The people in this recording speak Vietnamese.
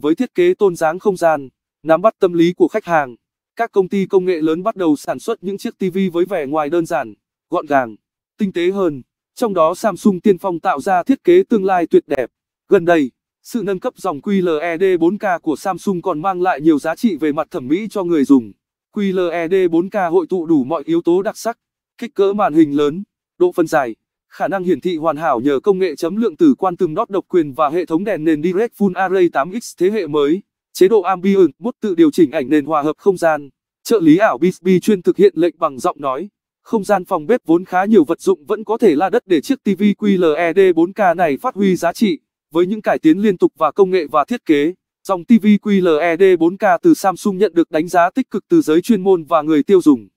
Với thiết kế tôn dáng không gian, nắm bắt tâm lý của khách hàng, các công ty công nghệ lớn bắt đầu sản xuất những chiếc TV với vẻ ngoài đơn giản, gọn gàng, tinh tế hơn. Trong đó Samsung tiên phong tạo ra thiết kế tương lai tuyệt đẹp. Gần đây, sự nâng cấp dòng QLED 4K của Samsung còn mang lại nhiều giá trị về mặt thẩm mỹ cho người dùng. QLED 4K hội tụ đủ mọi yếu tố đặc sắc, kích cỡ màn hình lớn, độ phân giải, Khả năng hiển thị hoàn hảo nhờ công nghệ chấm lượng tử quan từng nốt độc quyền và hệ thống đèn nền Direct Full Array 8X thế hệ mới. Chế độ Ambient mode tự điều chỉnh ảnh nền hòa hợp không gian. Trợ lý ảo Bixby chuyên thực hiện lệnh bằng giọng nói. Không gian phòng bếp vốn khá nhiều vật dụng vẫn có thể là đất để chiếc TV QLED 4K này phát huy giá trị. Với những cải tiến liên tục và công nghệ và thiết kế, dòng TV QLED 4K từ Samsung nhận được đánh giá tích cực từ giới chuyên môn và người tiêu dùng.